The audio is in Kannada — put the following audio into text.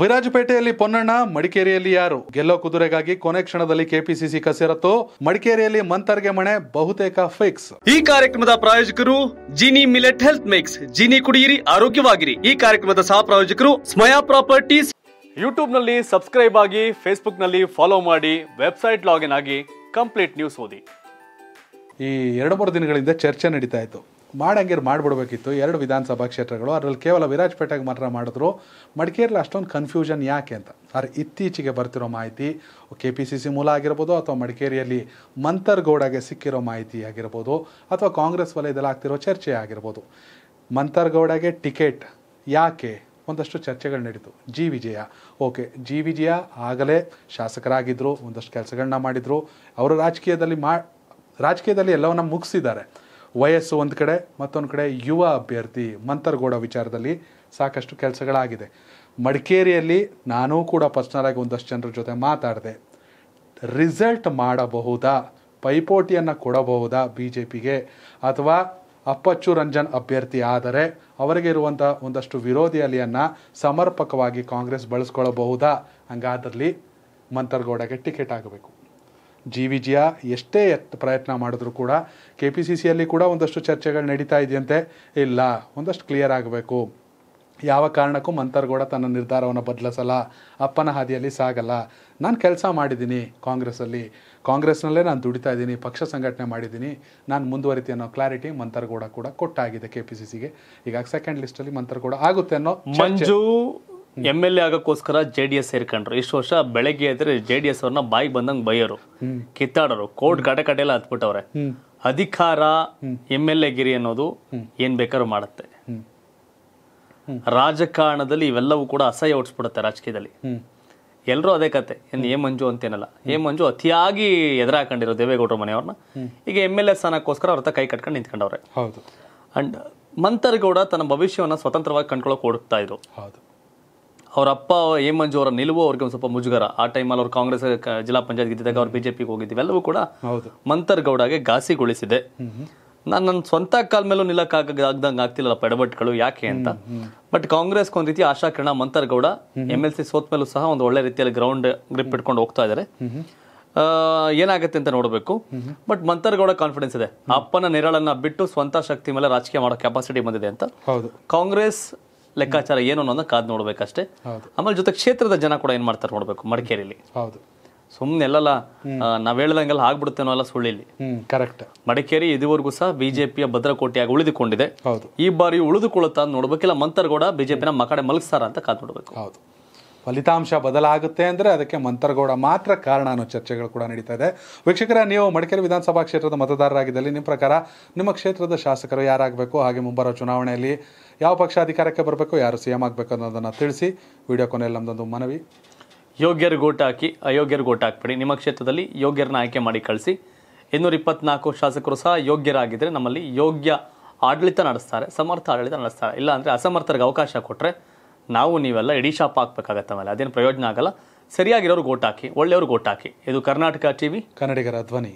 ವಿರಾಜಪೇಟೆಯಲ್ಲಿ ಪೊನ್ನಣ್ಣ ಮಡಿಕೇರಿಯಲ್ಲಿ ಯಾರು ಗೆಲ್ಲೋ ಕುದುರೆಗಾಗಿ ಕೊನೆ ಕ್ಷಣದಲ್ಲಿ ಕೆಪಿಸಿಸಿ ಕಸರತ್ತು ಮಡಿಕೇರಿಯಲ್ಲಿ ಮಂತರ್ಗೆ ಮಣೆ ಬಹುತೇಕ ಫಿಕ್ಸ್ ಈ ಕಾರ್ಯಕ್ರಮದ ಪ್ರಾಯೋಜಕರು Gini millet health mix Gini ಕುಡಿಯಿರಿ ಆರೋಗ್ಯವಾಗಿರಿ ಈ ಕಾರ್ಯಕ್ರಮದ ಸಹ ಪ್ರಾಯೋಜಕರು ಸ್ಮಯಾ ಪ್ರಾಪರ್ಟೀಸ್ ಯೂಟ್ಯೂಬ್ ನಲ್ಲಿ ಸಬ್ಸ್ಕ್ರೈಬ್ ಆಗಿ ಫೇಸ್ಬುಕ್ ನಲ್ಲಿ ಫಾಲೋ ಮಾಡಿ ವೆಬ್ಸೈಟ್ ಲಾಗಿನ್ ಆಗಿ ಕಂಪ್ಲೀಟ್ ನ್ಯೂಸ್ ಓದಿ ಈ ಎರಡು ಮೂರು ದಿನಗಳಿಂದ ಚರ್ಚೆ ನಡೀತಾ ಇತ್ತು ಮಾಡಂಗಿರು ಮಾಡಿಬಿಡ್ಬೇಕಿತ್ತು ಎರಡು ವಿಧಾನಸಭಾ ಕ್ಷೇತ್ರಗಳು ಅದರಲ್ಲಿ ಕೇವಲ ವಿರಾಜಪೇಟೆಗೆ ಮಾತ್ರ ಮಾಡಿದ್ರು ಮಡಿಕೇರಿಲಿ ಅಷ್ಟೊಂದು ಕನ್ಫ್ಯೂಷನ್ ಯಾಕೆ ಅಂತ ಸರ್ ಇತ್ತೀಚೆಗೆ ಬರ್ತಿರೋ ಮಾಹಿತಿ ಕೆ ಪಿ ಸಿ ಸಿ ಮೂಲ ಆಗಿರ್ಬೋದು ಅಥವಾ ಮಡಿಕೇರಿಯಲ್ಲಿ ಮಂತರ್ಗೌಡಗೆ ಸಿಕ್ಕಿರೋ ಮಾಹಿತಿ ಆಗಿರ್ಬೋದು ಅಥವಾ ಕಾಂಗ್ರೆಸ್ ವಲಯದಲ್ಲಿ ಆಗ್ತಿರೋ ಚರ್ಚೆ ಆಗಿರ್ಬೋದು ಮಂತರ್ಗೌಡಗೆ ಟಿಕೆಟ್ ಯಾಕೆ ಒಂದಷ್ಟು ಚರ್ಚೆಗಳು ನಡೀತು G Vijaya okay G Vijaya ಆಗಲೇ ಶಾಸಕರಾಗಿದ್ದರು ಒಂದಷ್ಟು ಕೆಲಸಗಳನ್ನ ಮಾಡಿದರು ಅವರು ರಾಜಕೀಯದಲ್ಲಿ ಮಾ ರಾಜಕೀಯದಲ್ಲಿ ಎಲ್ಲವನ್ನ ಮುಗಿಸಿದ್ದಾರೆ ವಯಸ್ಸು ಒಂದು ಕಡೆ ಮತ್ತೊಂದು ಕಡೆ ಯುವ ಅಭ್ಯರ್ಥಿ ಮಂತರ್ಗೌಡ ವಿಚಾರದಲ್ಲಿ ಸಾಕಷ್ಟು ಕೆಲಸಗಳಾಗಿದೆ ಮಡಿಕೇರಿಯಲ್ಲಿ ನಾನೂ ಕೂಡ ಪರ್ಸ್ನಲಾಗಿ ಒಂದಷ್ಟು ಜನರ ಜೊತೆ ಮಾತಾಡಿದೆ ರಿಸಲ್ಟ್ ಮಾಡಬಹುದಾ ಪೈಪೋಟಿಯನ್ನು ಕೊಡಬಹುದಾ ಬಿ ಜೆ ಪಿಗೆ ಅಥವಾ ಅಪ್ಪಚ್ಚು ರಂಜನ್ ಅಭ್ಯರ್ಥಿ ಆದರೆ ಅವರಿಗೆ ಇರುವಂಥ ಒಂದಷ್ಟು ವಿರೋಧಿ ಅಲಿಯನ್ನು ಸಮರ್ಪಕವಾಗಿ ಕಾಂಗ್ರೆಸ್ ಬಳಸ್ಕೊಳ್ಳಬಹುದಾ ಹಂಗಾದ್ರಲ್ಲಿ ಮಂತರ್ಗೌಡಗೆ ಟಿಕೆಟ್ ಆಗಬೇಕು ಜಿ ವಿಜಯ ಎಷ್ಟೇ ಪ್ರಯತ್ನ ಮಾಡಿದ್ರು ಕೂಡ ಕೆ ಪಿ ಸಿ ಸಿಯಲ್ಲಿ ಕೂಡ ಒಂದಷ್ಟು ಚರ್ಚೆಗಳು ನಡೀತಾ ಇದೆಯಂತೆ ಇಲ್ಲ ಒಂದಷ್ಟು ಕ್ಲಿಯರ್ ಆಗಬೇಕು ಯಾವ ಕಾರಣಕ್ಕೂ ಮಂತರ್ಗೌಡ ತನ್ನ ನಿರ್ಧಾರವನ್ನು ಬದಲಿಸಲ್ಲ ಅಪ್ಪನ ಹಾದಿಯಲ್ಲಿ ಸಾಗಲ್ಲ ನಾನು ಕೆಲಸ ಮಾಡಿದ್ದೀನಿ ಕಾಂಗ್ರೆಸ್ಸಲ್ಲಿ ಕಾಂಗ್ರೆಸ್ನಲ್ಲೇ ನಾನು ದುಡಿತಾ ಇದ್ದೀನಿ ಪಕ್ಷ ಸಂಘಟನೆ ಮಾಡಿದ್ದೀನಿ ನಾನು ಮುಂದುವರಿತೀ ಅನ್ನೋ ಕ್ಲಾರಿಟಿ ಮಂತರ್ಗೌಡ ಕೂಡ ಕೊಟ್ಟಾಗಿದೆ ಕೆ ಪಿ ಸಿ ಸಿಗೆ ಈಗ ಸೆಕೆಂಡ್ ಲಿಸ್ಟಲ್ಲಿ ಮಂತರ್ಗೌಡ ಆಗುತ್ತೆ ಅನ್ನೋ ಮಂಜು ಎಮ್ ಎಲ್ ಎ ಆಗಕ್ಕೋಸ್ಕರ ಜೆ ಡಿ ಎಸ್ ಸೇರ್ಕೊಂಡ್ರು ಇಷ್ಟು ವರ್ಷ ಬೆಳಗ್ಗೆ ಎದ್ರೆ ಜೆ ಡಿ ಎಸ್ ಅವ್ರನ್ನ ಬಾಯಿ ಬಂದಂಗೆ ಬೈಯೋರು ಕಿತ್ತಾಡೋರು ಕೋರ್ಟ್ ಕಡೆ ಕಡೆ ಎಲ್ಲ ಹತ್ಬಿಟ್ಟವ್ರೆ ಅಧಿಕಾರ ಎಮ್ ಎಲ್ ಎ ಗಿರಿ ಅನ್ನೋದು ಏನ್ ಬೇಕಾದ್ರೂ ಮಾಡುತ್ತೆ ರಾಜಕಾರಣದಲ್ಲಿ ಇವೆಲ್ಲವೂ ಕೂಡ ಅಸಹ್ಯ ಓಡಿಸ್ಬಿಡುತ್ತೆ ರಾಜಕೀಯದಲ್ಲಿ ಎಲ್ಲರೂ ಅದೇ ಕತೆ ಏನು ಎ ಮಂಜು ಅಂತೇನಲ್ಲ ಎ ಮಂಜು ಅತಿಯಾಗಿ ಎದುರಾಕೊಂಡಿರೋ ದೇವೇಗೌಡರ ಮನೆಯವ್ರನ್ನ ಈಗ ಎಮ್ ಎಲ್ ಎ ಸ್ಥಾನಕ್ಕೋಸ್ಕರ ಅವ್ರ ಕೈ ಕಟ್ಕೊಂಡು ನಿಂತ್ಕೊಂಡವ್ರೆ ಅಂಡ್ ಮಂತರಗೌಡ ತನ್ನ ಭವಿಷ್ಯವನ್ನ ಸ್ವತಂತ್ರವಾಗಿ ಕಂಡ್ಕೊಳ್ಳೋಕೆ ಹುಡುಕ್ತಾ ಇದ್ರು ಹೌದು ಅವ್ರ ಅಪ್ಪ ಏಮಂಜು ಅವರ ನಿಲುವು ಅವ್ರಿಗೆ ಒಂದು ಸ್ವಲ್ಪ ಮುಜುಗರ ಆ ಟೈಮಲ್ಲಿ ಅವ್ರು ಕಾಂಗ್ರೆಸ್ ಜಿಲ್ಲಾ ಪಂಚಾಯತ್ ಗೆದ್ದಿದ್ದಾಗ ಅವ್ರು ಬಿಜೆಪಿಗೆ ಹೋಗಿದ್ದೀವಿ ಎಲ್ಲವೂ ಕೂಡ ಮಂತರ್ ಗೌಡಗೆ ಘಾಸಿಗೊಳಿಸಿದೆ ನಾನು ನನ್ನ ಸ್ವಂತ ಕಾಲ ಮೇಲೂ ನಿಲ್ಲಕ್ಕಾಗದಂಗೆ ಆಗ್ತಿಲ್ಲ ಪಡವಟ್ಗಳು ಯಾಕೆ ಅಂತ ಬಟ್ ಕಾಂಗ್ರೆಸ್ ಒಂದು ರೀತಿ Asha Kirana Mantargowda M L C ಸೋತ್ ಮೇಲೂ ಸಹ ಒಂದು ಒಳ್ಳೆ ರೀತಿಯಲ್ಲಿ ಗ್ರೌಂಡ್ ಗ್ರಿಪ್ ಇಟ್ಕೊಂಡು ಹೋಗ್ತಾ ಇದ್ದಾರೆ ಏನಾಗುತ್ತೆ ಅಂತ ನೋಡಬೇಕು ಬಟ್ ಮಂತರ್ಗೌಡ ಕಾನ್ಫಿಡೆನ್ಸ್ ಇದೆ ಅಪ್ಪನ ನೆರಳನ್ನ ಬಿಟ್ಟು ಸ್ವಂತ ಶಕ್ತಿ ಮೇಲೆ ರಾಜಕೀಯ ಮಾಡೋ ಕೆಪಾಸಿಟಿ ಬಂದಿದೆ ಅಂತ ಕಾಂಗ್ರೆಸ್ ಲೆಕ್ಕಾಚಾರ ಏನು ಅನ್ನೋದನ್ನ ಕಾದ್ ನೋಡ್ಬೇಕಷ್ಟೇ ಆಮೇಲೆ ಜೊತೆ ಕ್ಷೇತ್ರದ ಜನ ಕೂಡ ಏನ್ ಮಾಡ್ತಾರೆ ನೋಡ್ಬೇಕು ಮಡಿಕೇರಿಲಿ ಹೌದು ಸುಮ್ಮನೆ ಎಲ್ಲಲ್ಲ ನಾವ್ ಹೇಳ್ದಂಗೆಲ್ಲ ಆಗ್ಬಿಡುತ್ತೆ ಎಲ್ಲ ಸುಳ್ಳಿಲಿ ಕರೆಕ್ಟ್ ಮಡಿಕೇರಿ ಇದುವರೆಗೂ ಸಹ ಬಿಜೆಪಿಯ ಭದ್ರಕೋಟೆಯಾಗಿ ಉಳಿದುಕೊಂಡಿದೆ ಈ ಬಾರಿ ಉಳಿದುಕೊಳ್ಳುತ್ತಾ ನೋಡ್ಬೇಕಿಲ್ಲ ಮಂತರ್ಗೌಡ ಬಿಜೆಪಿನ ಮಕಡೆ ಮಲಗಿಸ್ತಾರ ಅಂತ ಕಾದ್ ನೋಡ್ಬೇಕು ಹೌದು ಫಲಿತಾಂಶ ಬದಲಾಗುತ್ತೆ ಅಂದರೆ ಅದಕ್ಕೆ ಮಂತ್ರಗೌಡ ಮಾತ್ರ ಕಾರಣ ಅನ್ನೋ ಚರ್ಚೆಗಳು ಕೂಡ ನಡೀತಾ ಇದೆ ವೀಕ್ಷಕರ ನೀವು ಮಡಿಕೇರಿ ವಿಧಾನಸಭಾ ಕ್ಷೇತ್ರದ ಮತದಾರರಾಗಿದ್ದಲ್ಲಿ ನಿಮ್ಮ ಪ್ರಕಾರ ನಿಮ್ಮ ಕ್ಷೇತ್ರದ ಶಾಸಕರು ಯಾರಾಗಬೇಕು ಹಾಗೆ ಮುಂಬರುವ ಚುನಾವಣೆಯಲ್ಲಿ ಯಾವ ಪಕ್ಷ ಅಧಿಕಾರಕ್ಕೆ ಬರಬೇಕು ಯಾರು ಸಿ ಎಂ ಆಗಬೇಕು ಅನ್ನೋದನ್ನು ತಿಳಿಸಿ ವಿಡಿಯೋ ಕೊನೆಯಲ್ಲಿ ನಮ್ಮದೊಂದು ಮನವಿ ಯೋಗ್ಯರು ಗೋಟ್ ಹಾಕಿ ಅಯೋಗ್ಯರು ಗೋಟ್ ಹಾಕ್ಬೇಡಿ ನಿಮ್ಮ ಕ್ಷೇತ್ರದಲ್ಲಿ ಯೋಗ್ಯರನ್ನ ಆಯ್ಕೆ ಮಾಡಿ ಕಳಿಸಿ ಇನ್ನೂರ ಇಪ್ಪತ್ನಾಲ್ಕು ಶಾಸಕರು ಸಹ ಯೋಗ್ಯರಾಗಿದ್ದರೆ ನಮ್ಮಲ್ಲಿ ಯೋಗ್ಯ ಆಡಳಿತ ನಡೆಸ್ತಾರೆ ಸಮರ್ಥ ಆಡಳಿತ ನಡೆಸ್ತಾರೆ ಇಲ್ಲಾಂದರೆ ಅಸಮರ್ಥರಿಗೆ ಅವಕಾಶ ಕೊಟ್ಟರೆ ನಾವು ನೀವೆಲ್ಲ ಇಡೀ ಶಾಪ್ ಹಾಕ್ಬೇಕಾಗತ್ತೆ ಮೇಲೆ ಅದೇನು ಪ್ರಯೋಜನ ಆಗಲ್ಲ ಸರಿಯಾಗಿರೋರು ಗೋಟಾಕಿ ಹಾಕಿ ಒಳ್ಳೆಯವ್ರಿಗೆ ಓಟ್ ಇದು ಕರ್ನಾಟಕ ಟಿ ವಿ ಕನ್ನಡಿಗರ ಧ್ವನಿ